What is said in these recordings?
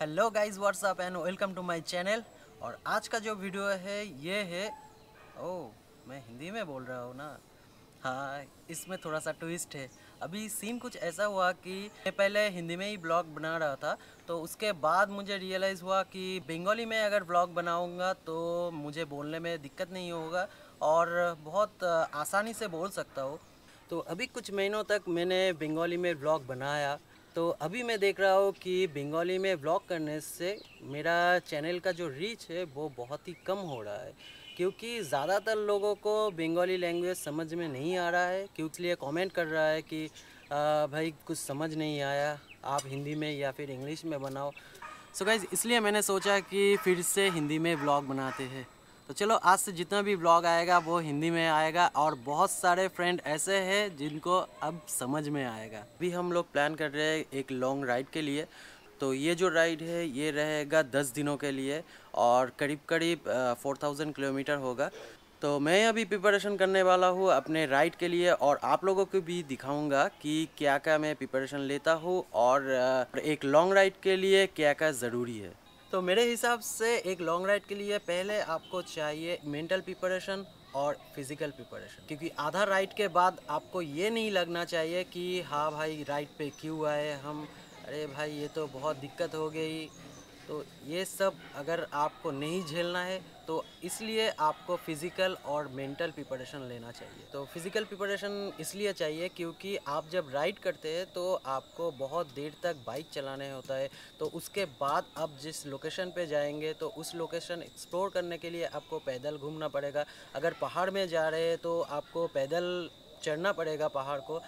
hello guys what's up and welcome to my channel और आज का जो वीडियो है ये है ओ oh, मैं हिंदी में बोल रहा हूँ ना हाँ इसमें थोड़ा सा ट्विस्ट है अभी सीन कुछ ऐसा हुआ कि मैं पहले हिंदी में ही ब्लॉग बना रहा था तो उसके बाद मुझे रियलाइज़ हुआ कि बंगाली में अगर ब्लॉग बनाऊँगा तो मुझे बोलने में दिक्कत नहीं होगा और बहुत आसानी से बोल सकता हूँ तो अभी कुछ महीनों तक मैंने बंगाली में ब्लॉग बनाया तो अभी मैं देख रहा हूँ कि बंगाली में ब्लॉग करने से मेरा चैनल का जो रीच है वो बहुत ही कम हो रहा है क्योंकि ज़्यादातर लोगों को बंगाली लैंग्वेज समझ में नहीं आ रहा है क्योंकि लिए कमेंट कर रहा है कि आ, भाई कुछ समझ नहीं आया आप हिंदी में या फिर इंग्लिश में बनाओ सो so गाइज इसलिए मैंने सोचा कि फिर से हिंदी में ब्लॉग बनाते हैं तो चलो आज से जितना भी ब्लॉग आएगा वो हिंदी में आएगा और बहुत सारे फ्रेंड ऐसे हैं जिनको अब समझ में आएगा अभी हम लोग प्लान कर रहे हैं एक लॉन्ग राइड के लिए तो ये जो राइड है ये रहेगा दस दिनों के लिए और करीब करीब फोर थाउजेंड किलोमीटर होगा तो मैं अभी प्रिपरेशन करने वाला हूँ अपने राइड के लिए और आप लोगों को भी दिखाऊंगा कि क्या क्या मैं प्रिपरेशन लेता हूँ और एक लॉन्ग राइड के लिए क्या क्या ज़रूरी है तो मेरे हिसाब से एक लॉन्ग राइड के लिए पहले आपको चाहिए मेंटल प्रिपरेशन और फिजिकल प्रिपरेशन क्योंकि आधा राइड के बाद आपको ये नहीं लगना चाहिए कि हाँ भाई राइड पे क्यों आए हम अरे भाई ये तो बहुत दिक्कत हो गई तो ये सब अगर आपको नहीं झेलना है तो इसलिए आपको फिज़िकल और मेंटल प्रिपरेशन लेना चाहिए तो फिज़िकल प्रिपरेशन इसलिए चाहिए क्योंकि आप जब राइड करते हैं तो आपको बहुत देर तक बाइक चलाने होता है तो उसके बाद आप जिस लोकेशन पे जाएंगे तो उस लोकेशन एक्सप्लोर करने के लिए आपको पैदल घूमना पड़ेगा अगर पहाड़ में जा रहे हैं तो आपको पैदल चढ़ना पड़ेगा पहाड़ को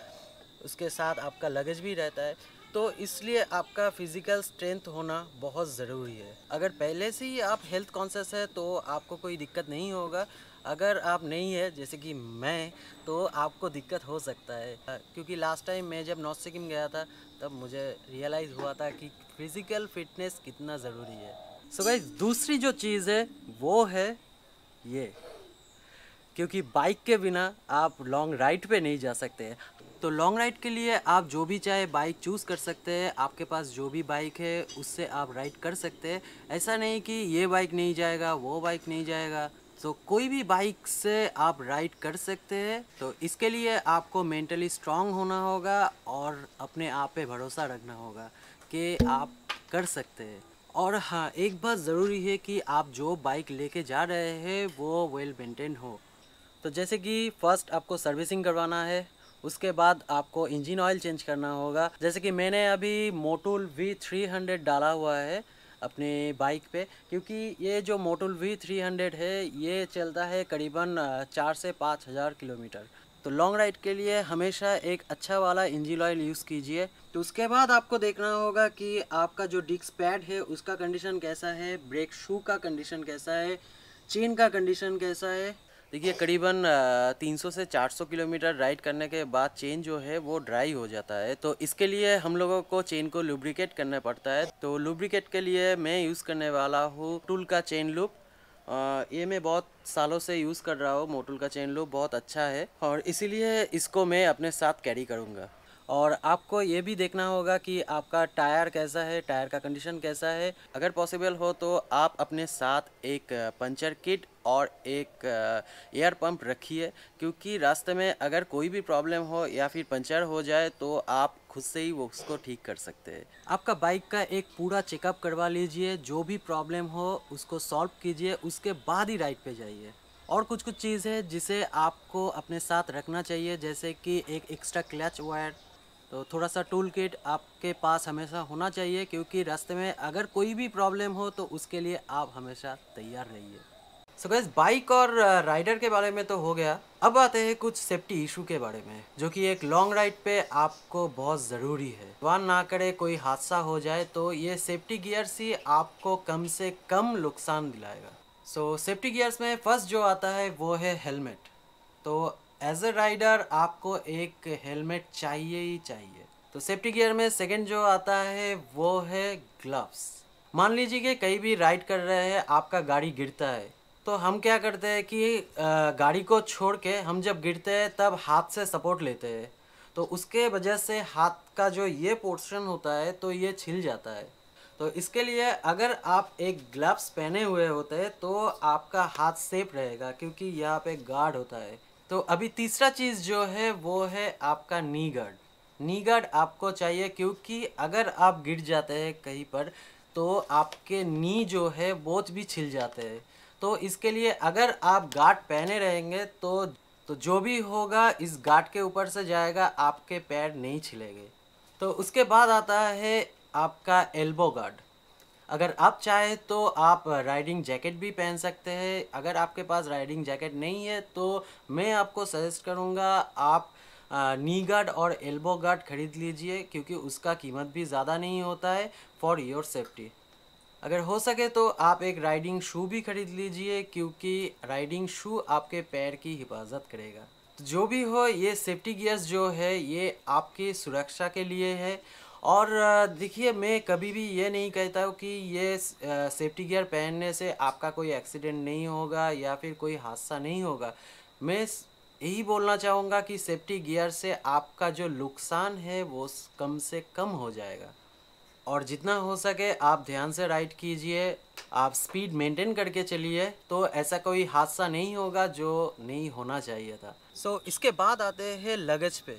उसके साथ आपका लगेज भी रहता है तो इसलिए आपका फिजिकल स्ट्रेंथ होना बहुत ज़रूरी है अगर पहले से ही आप हेल्थ कॉन्शियस है तो आपको कोई दिक्कत नहीं होगा अगर आप नहीं है जैसे कि मैं तो आपको दिक्कत हो सकता है क्योंकि लास्ट टाइम मैं जब नॉर्थ सिक्किम गया था तब मुझे रियलाइज़ हुआ था कि फिज़िकल फिटनेस कितना ज़रूरी है सो so दूसरी जो चीज़ है वो है ये क्योंकि बाइक के बिना आप लॉन्ग राइड पे नहीं जा सकते तो लॉन्ग राइड के लिए आप जो भी चाहे बाइक चूज़ कर सकते हैं आपके पास जो भी बाइक है उससे आप राइड कर सकते हैं ऐसा नहीं कि ये बाइक नहीं जाएगा वो बाइक नहीं जाएगा तो कोई भी बाइक से आप राइड कर सकते हैं तो इसके लिए आपको मेंटली स्ट्रांग होना होगा और अपने आप पे भरोसा रखना होगा कि आप कर सकते हैं और हाँ एक बात ज़रूरी है कि आप जो बाइक लेके जा रहे हैं वो वेल मेंटेन हो तो जैसे कि फ़र्स्ट आपको सर्विसिंग करवाना है उसके बाद आपको इंजन ऑयल चेंज करना होगा जैसे कि मैंने अभी मोटुल वी थ्री हंड्रेड डाला हुआ है अपने बाइक पे क्योंकि ये जो मोटुल वी थ्री हंड्रेड है ये चलता है करीबन चार से पाँच हज़ार किलोमीटर तो लॉन्ग राइड के लिए हमेशा एक अच्छा वाला इंजिन ऑयल यूज़ कीजिए तो उसके बाद आपको देखना होगा कि आपका जो डिस्क पैड है उसका कंडीशन कैसा है ब्रेक शू का कंडीशन कैसा है चेन का कंडीशन कैसा है देखिए करीबन 300 से 400 किलोमीटर राइड करने के बाद चेन जो है वो ड्राई हो जाता है तो इसके लिए हम लोगों को चेन को लुब्रिकेट करना पड़ता है तो लुब्रिकेट के लिए मैं यूज़ करने वाला हूँ टूल का चेन लूप ये मैं बहुत सालों से यूज़ कर रहा हूँ मोटुल का चेन लूप बहुत अच्छा है और इसीलिए इसको मैं अपने साथ कैरी करूँगा और आपको ये भी देखना होगा कि आपका टायर कैसा है टायर का कंडीशन कैसा है अगर पॉसिबल हो तो आप अपने साथ एक पंचर किट और एक एयर पंप रखिए क्योंकि रास्ते में अगर कोई भी प्रॉब्लम हो या फिर पंचर हो जाए तो आप खुद से ही वो उसको ठीक कर सकते हैं आपका बाइक का एक पूरा चेकअप करवा लीजिए जो भी प्रॉब्लम हो उसको सॉल्व कीजिए उसके बाद ही राइड पर जाइए और कुछ कुछ चीज़ है जिसे आपको अपने साथ रखना चाहिए जैसे कि एक एक्स्ट्रा क्लच वायर तो थोड़ा सा टूल किट आपके पास हमेशा होना चाहिए क्योंकि रास्ते में अगर कोई भी प्रॉब्लम हो तो उसके लिए आप हमेशा तैयार रहिए सो गैस बाइक और राइडर के बारे में तो हो गया अब आते हैं कुछ सेफ्टी इशू के बारे में जो कि एक लॉन्ग राइड पे आपको बहुत ज़रूरी है वन ना करे कोई हादसा हो जाए तो ये सेफ्टी गियर्स ही आपको कम से कम नुकसान दिलाएगा सो सेफ्टी गियर्स में फर्स्ट जो आता है वो है हेलमेट तो एज ए राइडर आपको एक हेलमेट चाहिए ही चाहिए तो सेफ्टी गियर में सेकंड जो आता है वो है ग्लव्स मान लीजिए कि कहीं भी राइड कर रहे हैं आपका गाड़ी गिरता है तो हम क्या करते हैं कि गाड़ी को छोड़ के हम जब गिरते हैं तब हाथ से सपोर्ट लेते हैं तो उसके वजह से हाथ का जो ये पोर्शन होता है तो ये छिल जाता है तो इसके लिए अगर आप एक ग्लव्स पहने हुए होते हैं तो आपका हाथ सेफ रहेगा क्योंकि यहाँ पे गार्ड होता है तो अभी तीसरा चीज़ जो है वो है आपका नी गार्ड नी गार्ड आपको चाहिए क्योंकि अगर आप गिर जाते हैं कहीं पर तो आपके नी जो है बोझ भी छिल जाते हैं तो इसके लिए अगर आप गार्ड पहने रहेंगे तो तो जो भी होगा इस गार्ड के ऊपर से जाएगा आपके पैर नहीं छिलेंगे तो उसके बाद आता है आपका एल्बो गार्ड अगर आप चाहे तो आप राइडिंग जैकेट भी पहन सकते हैं अगर आपके पास राइडिंग जैकेट नहीं है तो मैं आपको सजेस्ट करूँगा आप नी गार्ड और एल्बो गार्ड खरीद लीजिए क्योंकि उसका कीमत भी ज़्यादा नहीं होता है फॉर योर सेफ्टी अगर हो सके तो आप एक राइडिंग शू भी ख़रीद लीजिए क्योंकि राइडिंग शू आपके पैर की हिफाजत करेगा तो जो भी हो ये सेफ्टी गियर्स जो है ये आपकी सुरक्षा के लिए है और देखिए मैं कभी भी ये नहीं कहता हूँ कि ये सेफ्टी गियर पहनने से आपका कोई एक्सीडेंट नहीं होगा या फिर कोई हादसा नहीं होगा मैं यही बोलना चाहूँगा कि सेफ्टी गियर से आपका जो नुकसान है वो कम से कम हो जाएगा और जितना हो सके आप ध्यान से राइड कीजिए आप स्पीड मेंटेन करके चलिए तो ऐसा कोई हादसा नहीं होगा जो नहीं होना चाहिए था सो so, इसके बाद आते हैं लगेज पे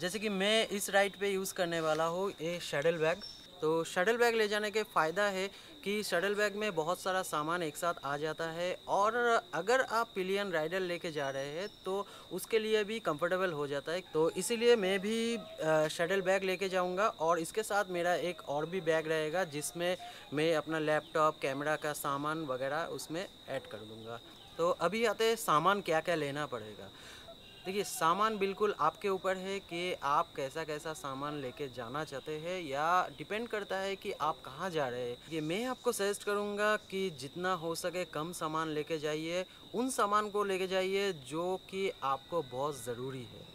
जैसे कि मैं इस राइड पे यूज़ करने वाला हूँ ये शडल बैग तो शडल बैग ले जाने के फ़ायदा है कि शडल बैग में बहुत सारा सामान एक साथ आ जाता है और अगर आप पिलियन राइडर लेके जा रहे हैं तो उसके लिए भी कंफर्टेबल हो जाता है तो इसीलिए मैं भी शडल बैग लेके जाऊंगा और इसके साथ मेरा एक और भी बैग रहेगा जिसमें मैं अपना लैपटॉप कैमरा का सामान वगैरह उसमें ऐड कर दूँगा तो अभी आते सामान क्या क्या लेना पड़ेगा देखिए सामान बिल्कुल आपके ऊपर है कि आप कैसा कैसा सामान लेके जाना चाहते हैं या डिपेंड करता है कि आप कहाँ जा रहे हैं ये मैं आपको सजेस्ट करूँगा कि जितना हो सके कम सामान लेके जाइए उन सामान को लेके जाइए जो कि आपको बहुत ज़रूरी है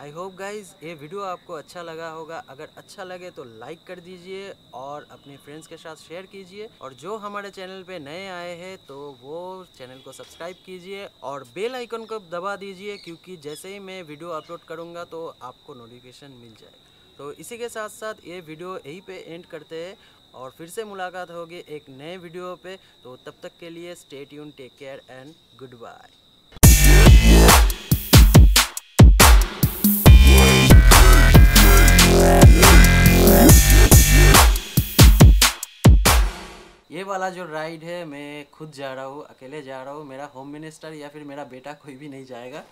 आई होप गाइज़ ये वीडियो आपको अच्छा लगा होगा अगर अच्छा लगे तो लाइक कर दीजिए और अपने फ्रेंड्स के साथ शेयर कीजिए और जो हमारे चैनल पे नए आए हैं तो वो चैनल को सब्सक्राइब कीजिए और बेल आइकन को दबा दीजिए क्योंकि जैसे ही मैं वीडियो अपलोड करूँगा तो आपको नोटिफिकेशन मिल जाएगा तो इसी के साथ साथ ये वीडियो यहीं पर एंड करते हैं और फिर से मुलाकात होगी एक नए वीडियो पर तो तब तक के लिए स्टेट यून take care and good bye वाला जो राइड है मैं खुद जा रहा हूँ अकेले जा रहा हूँ मेरा होम मिनिस्टर या फिर मेरा बेटा कोई भी नहीं जाएगा